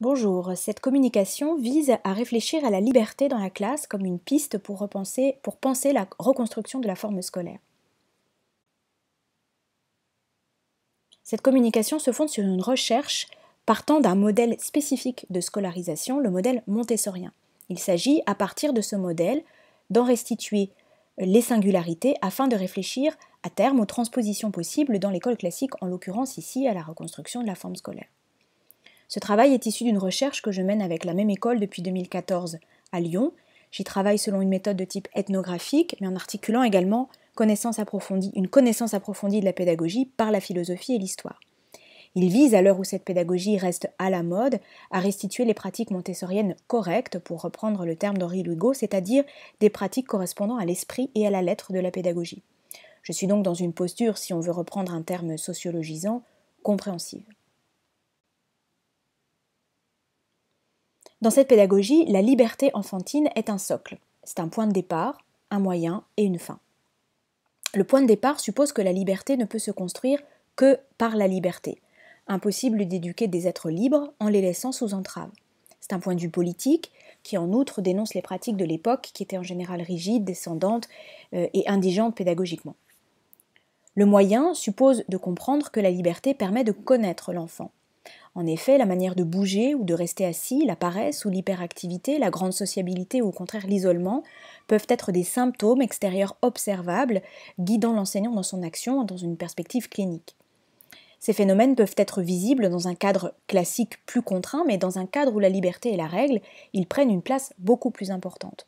Bonjour, cette communication vise à réfléchir à la liberté dans la classe comme une piste pour, repenser, pour penser la reconstruction de la forme scolaire. Cette communication se fonde sur une recherche partant d'un modèle spécifique de scolarisation, le modèle montessorien. Il s'agit, à partir de ce modèle, d'en restituer les singularités afin de réfléchir à terme aux transpositions possibles dans l'école classique, en l'occurrence ici à la reconstruction de la forme scolaire. Ce travail est issu d'une recherche que je mène avec la même école depuis 2014 à Lyon. J'y travaille selon une méthode de type ethnographique, mais en articulant également une connaissance approfondie de la pédagogie par la philosophie et l'histoire. Il vise, à l'heure où cette pédagogie reste à la mode, à restituer les pratiques montessoriennes correctes, pour reprendre le terme d'Henri Lugo, c'est-à-dire des pratiques correspondant à l'esprit et à la lettre de la pédagogie. Je suis donc dans une posture, si on veut reprendre un terme sociologisant, compréhensive. Dans cette pédagogie, la liberté enfantine est un socle. C'est un point de départ, un moyen et une fin. Le point de départ suppose que la liberté ne peut se construire que par la liberté. Impossible d'éduquer des êtres libres en les laissant sous entrave. C'est un point de vue politique qui en outre dénonce les pratiques de l'époque qui étaient en général rigides, descendantes euh, et indigentes pédagogiquement. Le moyen suppose de comprendre que la liberté permet de connaître l'enfant, en effet, la manière de bouger ou de rester assis, la paresse ou l'hyperactivité, la grande sociabilité ou au contraire l'isolement peuvent être des symptômes extérieurs observables guidant l'enseignant dans son action dans une perspective clinique. Ces phénomènes peuvent être visibles dans un cadre classique plus contraint, mais dans un cadre où la liberté est la règle, ils prennent une place beaucoup plus importante.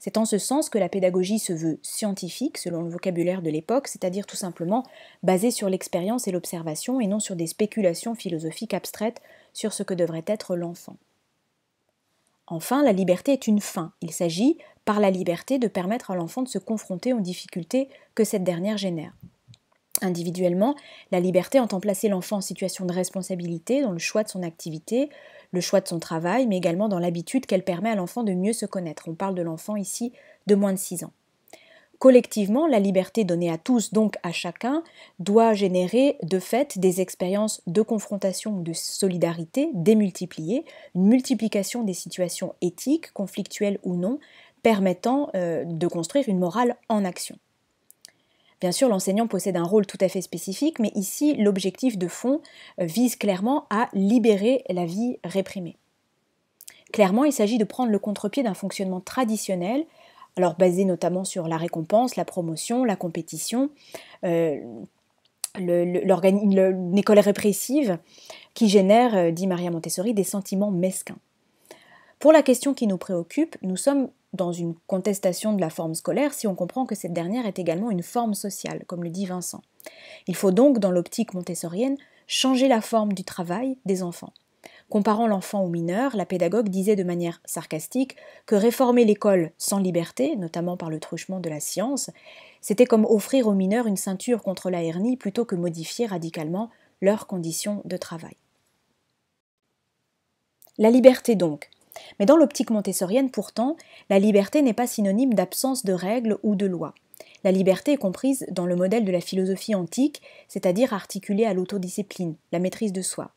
C'est en ce sens que la pédagogie se veut scientifique, selon le vocabulaire de l'époque, c'est-à-dire tout simplement basée sur l'expérience et l'observation et non sur des spéculations philosophiques abstraites sur ce que devrait être l'enfant. Enfin, la liberté est une fin. Il s'agit, par la liberté, de permettre à l'enfant de se confronter aux difficultés que cette dernière génère. Individuellement, la liberté entend placer l'enfant en situation de responsabilité dans le choix de son activité, le choix de son travail, mais également dans l'habitude qu'elle permet à l'enfant de mieux se connaître. On parle de l'enfant ici de moins de 6 ans. Collectivement, la liberté donnée à tous, donc à chacun, doit générer de fait des expériences de confrontation ou de solidarité démultipliées, une multiplication des situations éthiques, conflictuelles ou non, permettant euh, de construire une morale en action. Bien sûr, l'enseignant possède un rôle tout à fait spécifique, mais ici, l'objectif de fond euh, vise clairement à libérer la vie réprimée. Clairement, il s'agit de prendre le contre-pied d'un fonctionnement traditionnel, alors basé notamment sur la récompense, la promotion, la compétition, euh, l'école répressive qui génère, euh, dit Maria Montessori, des sentiments mesquins. Pour la question qui nous préoccupe, nous sommes dans une contestation de la forme scolaire si on comprend que cette dernière est également une forme sociale, comme le dit Vincent. Il faut donc, dans l'optique montessorienne, changer la forme du travail des enfants. Comparant l'enfant au mineur, la pédagogue disait de manière sarcastique que réformer l'école sans liberté, notamment par le truchement de la science, c'était comme offrir aux mineurs une ceinture contre la hernie plutôt que modifier radicalement leurs conditions de travail. La liberté donc, mais dans l'optique montessorienne, pourtant, la liberté n'est pas synonyme d'absence de règles ou de lois. La liberté est comprise dans le modèle de la philosophie antique, c'est-à-dire articulée à l'autodiscipline, la maîtrise de soi.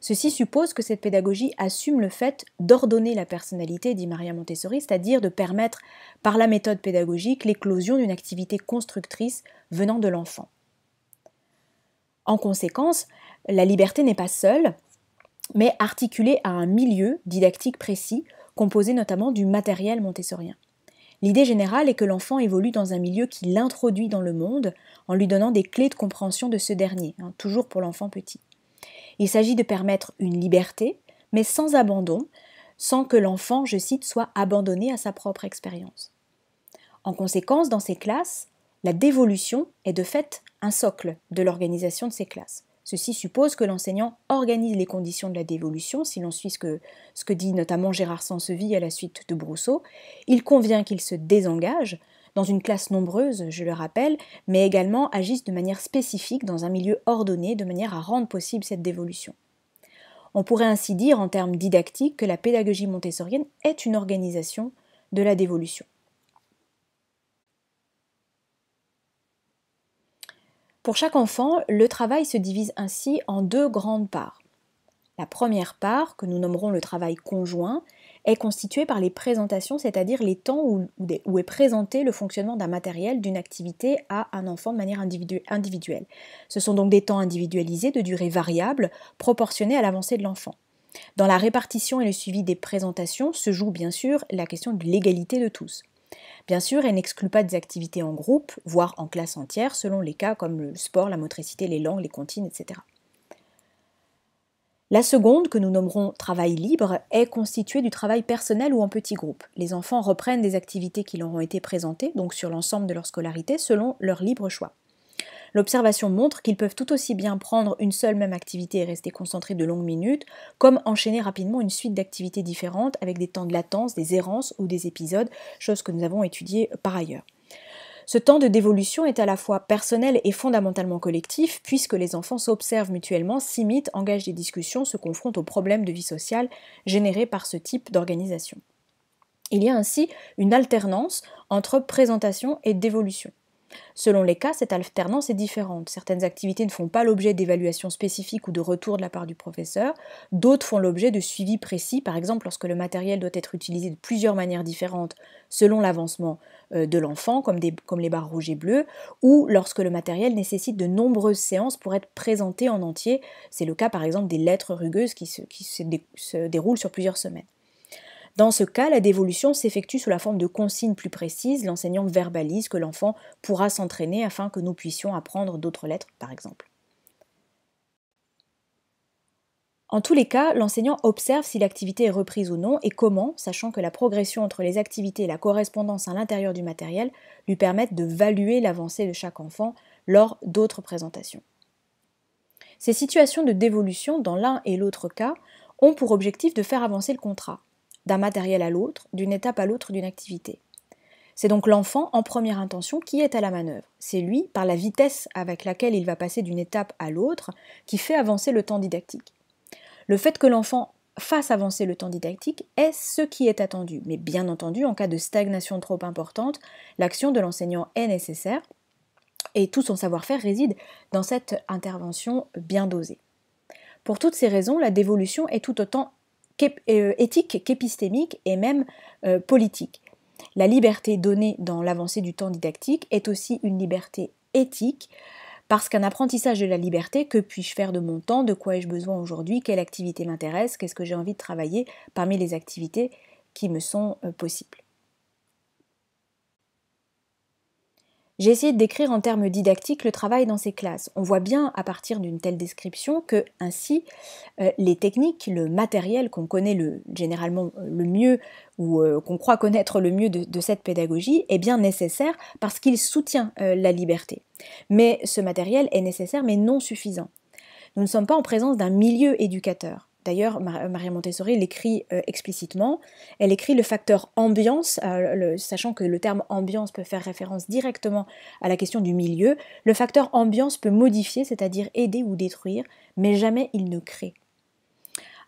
Ceci suppose que cette pédagogie assume le fait d'ordonner la personnalité, dit Maria Montessori, c'est-à-dire de permettre par la méthode pédagogique l'éclosion d'une activité constructrice venant de l'enfant. En conséquence, la liberté n'est pas seule, mais articulé à un milieu didactique précis, composé notamment du matériel montessorien. L'idée générale est que l'enfant évolue dans un milieu qui l'introduit dans le monde en lui donnant des clés de compréhension de ce dernier, hein, toujours pour l'enfant petit. Il s'agit de permettre une liberté, mais sans abandon, sans que l'enfant, je cite, soit abandonné à sa propre expérience. En conséquence, dans ces classes, la dévolution est de fait un socle de l'organisation de ces classes. Ceci suppose que l'enseignant organise les conditions de la dévolution, si l'on suit ce que, dit notamment Gérard Sanseville à la suite de Brousseau. Il convient qu'il se désengage dans une classe nombreuse, je le rappelle, mais également agisse de manière spécifique dans un milieu ordonné de manière à rendre possible cette dévolution. On pourrait ainsi dire en termes didactiques que la pédagogie montessorienne est une organisation de la dévolution. Pour chaque enfant, le travail se divise ainsi en deux grandes parts. La première part, que nous nommerons le travail conjoint, est constituée par les présentations, c'est-à-dire les temps où, est présenté le fonctionnement d'un matériel, d'une activité à un enfant de manière individuelle. Ce sont donc des temps individualisés de durée variable, proportionnés à l'avancée de l'enfant. Dans la répartition et le suivi des présentations se joue bien sûr la question de l'égalité de tous. Bien sûr, elle n'exclut pas des activités en groupe, voire en classe entière, selon les cas comme le sport, la motricité, les langues, les comptines, etc. La seconde, que nous nommerons travail libre, est constituée du travail personnel ou en petits groupes. Les enfants reprennent des activités qui leur ont été présentées, donc sur l'ensemble de leur scolarité, selon leur libre choix. L'observation montre qu'ils peuvent tout aussi bien prendre une seule même activité et rester concentrés de longues minutes, comme enchaîner rapidement une suite d'activités différentes avec des temps de latence, des errances ou des épisodes, chose que nous avons étudiée par ailleurs. Ce temps de dévolution est à la fois personnel et fondamentalement collectif, puisque les enfants s'observent mutuellement, s'imitent, engagent des discussions, se confrontent aux problèmes de vie sociale générés par ce type d'organisation. Il y a ainsi une alternance entre présentation et dévolution. Selon les cas, cette alternance est différente. Certaines activités ne font pas l'objet d'évaluations spécifiques ou de retours de la part du professeur, d'autres font l'objet de suivis précis, par exemple lorsque le matériel doit être utilisé de plusieurs manières différentes selon l'avancement euh, de l'enfant, comme, les barres rouges et bleues, ou lorsque le matériel nécessite de nombreuses séances pour être présenté en entier. C'est le cas par exemple des lettres rugueuses qui se déroulent sur plusieurs semaines. Dans ce cas, la dévolution s'effectue sous la forme de consignes plus précises, l'enseignant verbalise que l'enfant pourra s'entraîner afin que nous puissions apprendre d'autres lettres, par exemple. En tous les cas, l'enseignant observe si l'activité est reprise ou non et comment, sachant que la progression entre les activités et la correspondance à l'intérieur du matériel lui permettent de valuer l'avancée de chaque enfant lors d'autres présentations. Ces situations de dévolution, dans l'un et l'autre cas, ont pour objectif de faire avancer le contrat d'un matériel à l'autre, d'une étape à l'autre d'une activité. C'est donc l'enfant en première intention qui est à la manœuvre. C'est lui, par la vitesse avec laquelle il va passer d'une étape à l'autre, qui fait avancer le temps didactique. Le fait que l'enfant fasse avancer le temps didactique est ce qui est attendu, mais bien entendu, en cas de stagnation trop importante, l'action de l'enseignant est nécessaire et tout son savoir-faire réside dans cette intervention bien dosée. Pour toutes ces raisons, la dévolution est tout autant euh, éthique qu'épistémique et même euh, politique. La liberté donnée dans l'avancée du temps didactique est aussi une liberté éthique, parce qu'un apprentissage de la liberté, que puis-je faire de mon temps, de quoi ai-je besoin aujourd'hui, quelle activité m'intéresse, qu'est-ce que j'ai envie de travailler parmi les activités qui me sont euh, possibles. J'ai essayé de décrire en termes didactiques le travail dans ces classes. On voit bien à partir d'une telle description que ainsi euh, les techniques, le matériel qu'on connaît généralement euh, le mieux ou euh, qu'on croit connaître le mieux de, cette pédagogie est bien nécessaire parce qu'il soutient la liberté. Mais ce matériel est nécessaire mais non suffisant. Nous ne sommes pas en présence d'un milieu éducateur. D'ailleurs, euh, Maria Montessori l'écrit euh, explicitement. Elle écrit le facteur ambiance, euh, sachant que le terme ambiance peut faire référence directement à la question du milieu. Le facteur ambiance peut modifier, c'est-à-dire aider ou détruire, mais jamais il ne crée.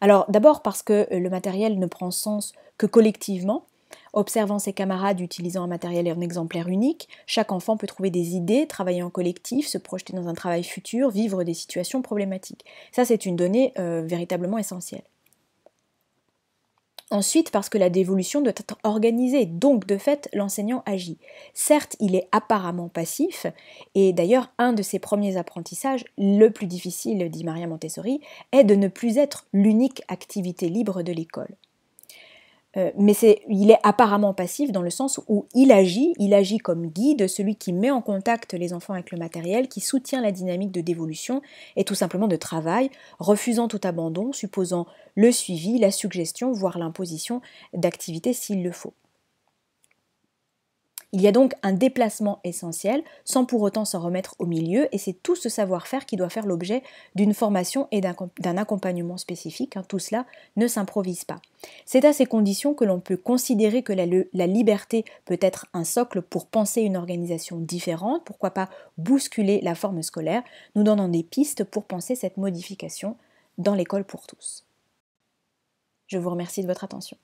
Alors d'abord parce que le matériel ne prend sens que collectivement, Observant ses camarades utilisant un matériel et un exemplaire unique, chaque enfant peut trouver des idées, travailler en collectif, se projeter dans un travail futur, vivre des situations problématiques. Ça, c'est une donnée euh, véritablement essentielle. Ensuite, parce que la dévolution doit être organisée, donc de fait, l'enseignant agit. Certes, il est apparemment passif, et d'ailleurs, un de ses premiers apprentissages, le plus difficile, dit Maria Montessori, est de ne plus être l'unique activité libre de l'école. Euh, mais il est apparemment passif dans le sens où il agit, il agit comme guide, celui qui met en contact les enfants avec le matériel, qui soutient la dynamique de dévolution et tout simplement de travail, refusant tout abandon, supposant le suivi, la suggestion, voire l'imposition d'activités s'il le faut. Il y a donc un déplacement essentiel sans pour autant s'en remettre au milieu et c'est tout ce savoir-faire qui doit faire l'objet d'une formation et d'un accompagnement spécifique. Hein. Tout cela ne s'improvise pas. C'est à ces conditions que l'on peut considérer que la, liberté peut être un socle pour penser une organisation différente, pourquoi pas bousculer la forme scolaire, nous donnant des pistes pour penser cette modification dans l'école pour tous. Je vous remercie de votre attention.